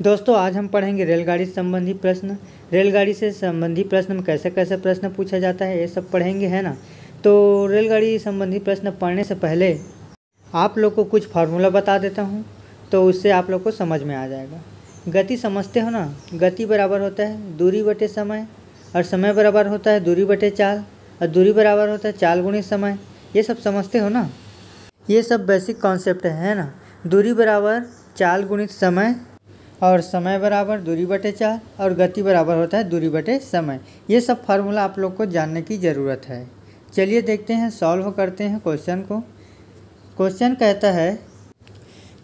दोस्तों आज हम पढ़ेंगे रेलगाड़ी से संबंधी प्रश्न रेलगाड़ी से संबंधी प्रश्न में कैसे कैसे प्रश्न पूछा जाता है ये सब पढ़ेंगे है ना तो रेलगाड़ी संबंधी प्रश्न पढ़ने से पहले आप लोग को कुछ फार्मूला बता देता हूँ तो उससे आप लोग को समझ में आ जाएगा गति समझते हो ना गति बराबर होता है दूरी बटे समय और समय बराबर होता है दूरी बटे चाल और दूरी बराबर होता है चाल गुणित समय ये सब समझते हो ना ये सब बेसिक कॉन्सेप्ट है ना दूरी बराबर चाल गुणित समय और समय बराबर दूरी बटे चार और गति बराबर होता है दूरी बटे समय ये सब फार्मूला आप लोग को जानने की ज़रूरत है चलिए देखते हैं सॉल्व करते हैं क्वेश्चन को क्वेश्चन कहता है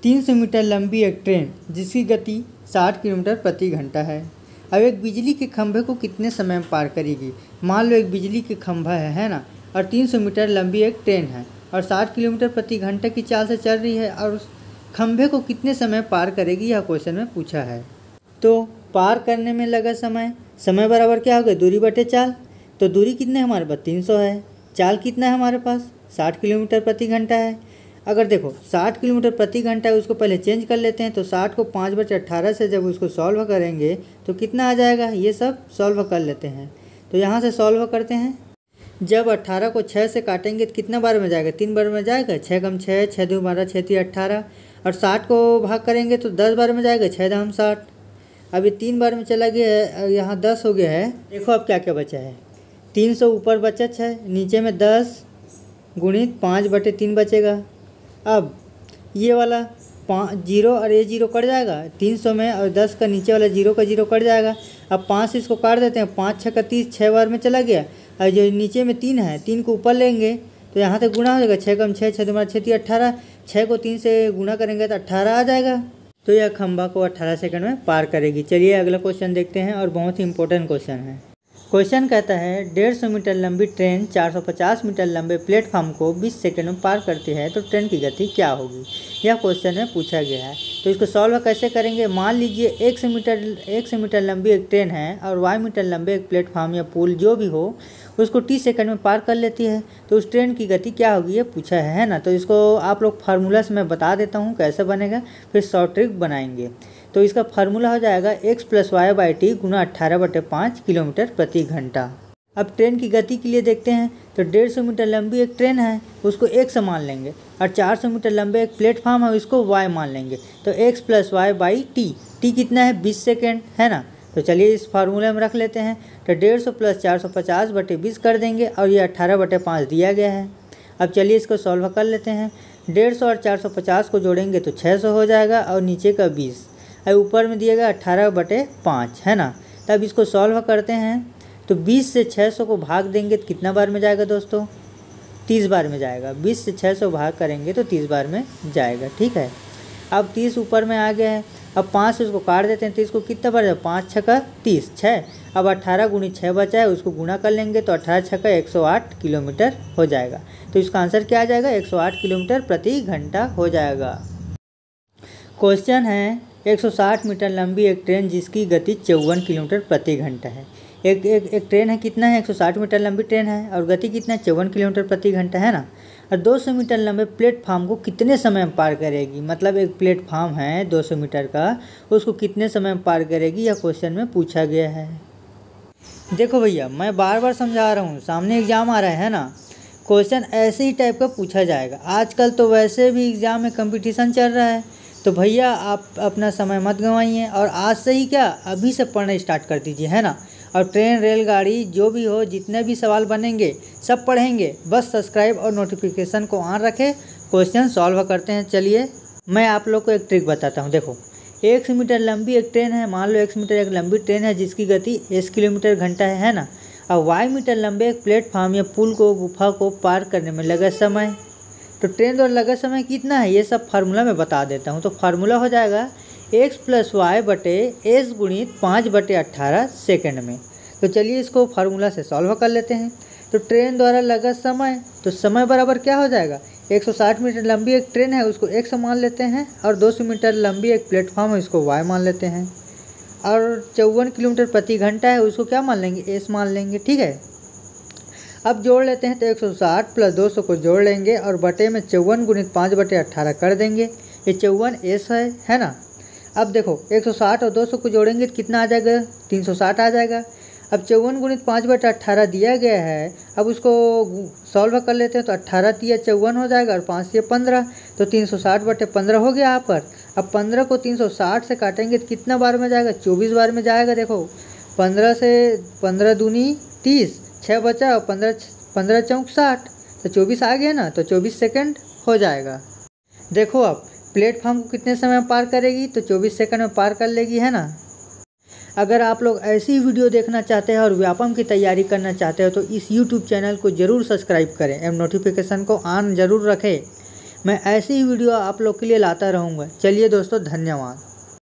तीन सौ मीटर लंबी एक ट्रेन जिसकी गति साठ किलोमीटर प्रति घंटा है अब एक बिजली के खंभे को कितने समय में पार करेगी मान लो एक बिजली के खंभा है है ना और तीन सौ मीटर लंबी एक ट्रेन है और साठ किलोमीटर प्रति घंटे की चाल से चल रही है और खंभे को कितने समय पार करेगी यह क्वेश्चन में पूछा है तो पार करने में लगा समय समय बराबर क्या हो गया दूरी बटे चाल तो दूरी कितने हमारे पास तीन सौ है चाल कितना है हमारे पास साठ किलोमीटर प्रति घंटा है अगर देखो साठ किलोमीटर प्रति घंटा है उसको पहले चेंज कर लेते हैं तो साठ को पाँच बटे अट्ठारह से जब उसको सॉल्व करेंगे तो कितना आ जाएगा ये सब सॉल्व कर लेते हैं तो यहाँ से सॉल्व करते हैं जब अट्ठारह को छः से काटेंगे तो कितना बार में जाएगा तीन बार में जाएगा छः कम छः छः दो बारह छः तीन अट्ठारह और साठ को भाग करेंगे तो दस बार में जाएगा छः दाम साठ अभी तीन बार में चला गया है यहाँ दस हो गया है देखो अब क्या क्या बचा है तीन सौ ऊपर बचा छः नीचे में दस गुणित पाँच बटे तीन बचेगा अब ये वाला पाँच जीरो और ये जीरो कट जाएगा तीन सौ में और दस का नीचे वाला जीरो का जीरो कट जाएगा अब पाँच इसको काट देते हैं पाँच छः का तीस छः बार में चला गया और जो नीचे में तीन है तीन को ऊपर लेंगे तो यहाँ से गुणा हो जाएगा छः कम छः छः तुम्हारा छः तो अट्ठारह छः को तीन से गुणा करेंगे तो अट्ठारह आ जाएगा तो यह खंबा को अट्ठारह सेकंड में पार करेगी चलिए अगला क्वेश्चन देखते हैं और बहुत ही इंपॉर्टेंट क्वेश्चन है क्वेश्चन कहता है डेढ़ सौ मीटर लंबी ट्रेन चार सौ पचास मीटर लंबे प्लेटफॉर्म को बीस सेकंड में पार करती है तो ट्रेन की गति क्या होगी यह क्वेश्चन में पूछा गया है तो इसको सॉल्व कैसे करेंगे मान लीजिए एक सौ मीटर एक सौ मीटर लंबी एक ट्रेन है और वाई मीटर लंबे एक प्लेटफार्म या पुल जो भी हो उसको टी सेकंड में पार कर लेती है तो उस ट्रेन की गति क्या होगी ये पूछा है है ना तो इसको आप लोग फार्मूला से मैं बता देता हूँ कैसे बनेगा फिर शॉर्ट ट्रिक बनाएंगे तो इसका फार्मूला हो जाएगा X plus Y by T गुना अट्ठारह बटे पाँच किलोमीटर प्रति घंटा अब ट्रेन की गति के लिए देखते हैं तो डेढ़ सौ मीटर लंबी एक ट्रेन है उसको एक समान लेंगे और 400 मीटर लंबे एक प्लेटफार्म है इसको वाई मान लेंगे तो X plus Y by T T कितना है बीस सेकेंड है ना तो चलिए इस फार्मूले में रख लेते हैं तो डेढ़ सौ प्लस चार सौ पचास बटे बीस कर देंगे और ये अट्ठारह बटे पाँच दिया गया है अब चलिए इसको सॉल्व कर लेते हैं डेढ़ सौ और चार सौ पचास को जोड़ेंगे तो छः सौ हो जाएगा और नीचे का बीस और ऊपर में दिया गया अट्ठारह बटे पाँच है ना तब इसको सॉल्व करते हैं तो बीस से छः सौ को भाग देंगे तो कितना बार में जाएगा दोस्तों तीस बार में जाएगा बीस से छः सौ भाग करेंगे तो तीस बार में जाएगा ठीक है अब तीस ऊपर में आ गया है अब पाँच से उसको काट देते हैं तीस को कितना बार पाँच छका तीस छः अब अट्ठारह गुणी छः बचा है उसको गुणा कर लेंगे तो अट्ठारह छका एक सौ आठ किलोमीटर हो जाएगा तो इसका आंसर क्या आ जाएगा एक सौ आठ किलोमीटर प्रति घंटा हो जाएगा क्वेश्चन है एक सौ साठ मीटर लंबी एक ट्रेन जिसकी गति चौवन किलोमीटर प्रति घंटा है एक एक एक ट्रेन है कितना है 160 मीटर लंबी ट्रेन है और गति कितना है चौवन किलोमीटर प्रति घंटा है ना और 200 मीटर लंबे प्लेटफार्म को कितने समय में पार करेगी मतलब एक प्लेटफार्म है 200 मीटर का उसको कितने समय में पार करेगी यह क्वेश्चन में पूछा गया है देखो भैया मैं बार बार समझा रहा हूँ सामने एग्ज़ाम आ रहा है ना क्वेश्चन ऐसे ही टाइप का पूछा जाएगा आजकल तो वैसे भी एग्ज़ाम में कंपटीशन चल रहा है तो भैया आप अपना समय मत गंवाइए और आज से ही क्या अभी से पढ़ना स्टार्ट कर दीजिए है ना और ट्रेन रेलगाड़ी जो भी हो जितने भी सवाल बनेंगे सब पढ़ेंगे बस सब्सक्राइब और नोटिफिकेशन को ऑन रखें क्वेश्चन सॉल्व करते हैं चलिए मैं आप लोग को एक ट्रिक बताता हूँ देखो एक सौ मीटर लंबी एक ट्रेन है मान लो एक सौ मीटर एक लंबी ट्रेन है जिसकी गति एस किलोमीटर घंटा है है ना और वाई मीटर लंबे एक प्लेटफार्म या पुल को गुफा को पार करने में लगा समय तो ट्रेन द्वारा लगा समय कितना है ये सब फार्मूला में बता देता हूँ तो फार्मूला हो जाएगा एक्स प्लस वाई बटे एस गुणित पाँच बटे अट्ठारह सेकेंड में तो चलिए इसको फार्मूला से सॉल्व कर लेते हैं तो ट्रेन द्वारा लगा समय तो समय बराबर क्या हो जाएगा 160 मीटर लंबी एक ट्रेन है उसको एक्स मान लेते हैं और 200 मीटर लंबी एक प्लेटफॉर्म है उसको वाई मान लेते हैं और चौवन किलोमीटर प्रति घंटा है उसको क्या मान लेंगे एस मान लेंगे ठीक है अब जोड़ लेते हैं तो 160 प्लस 200 को जोड़ लेंगे और बटे में चौवन गुणित पाँच बटे अट्ठारह कर देंगे ये चौवन एस है है ना अब देखो 160 और 200 को जोड़ेंगे तो कितना आ जाएगा 360 आ जाएगा अब चौवन गुणित पाँच बटा अट्ठारह दिया गया है अब उसको सॉल्व कर लेते हैं तो अट्ठारह तीया चौवन हो जाएगा और पाँच तिया पंद्रह तो तीन सौ साठ बटे पंद्रह हो गया यहाँ पर अब पंद्रह को तीन सौ साठ से काटेंगे तो कितना बार में जाएगा चौबीस बार में जाएगा देखो पंद्रह से पंद्रह दूनी तीस छः बचा और पंद्रह पंद्रह चौंक साठ तो चौबीस आ गया ना तो चौबीस सेकेंड हो जाएगा देखो आप प्लेटफॉर्म को कितने समय में पार करेगी तो 24 सेकंड में पार कर लेगी है ना अगर आप लोग ऐसी वीडियो देखना चाहते हैं और व्यापम की तैयारी करना चाहते हो तो इस यूट्यूब चैनल को ज़रूर सब्सक्राइब करें एवं नोटिफिकेशन को ऑन ज़रूर रखें मैं ऐसी ही वीडियो आप लोग के लिए लाता रहूँगा चलिए दोस्तों धन्यवाद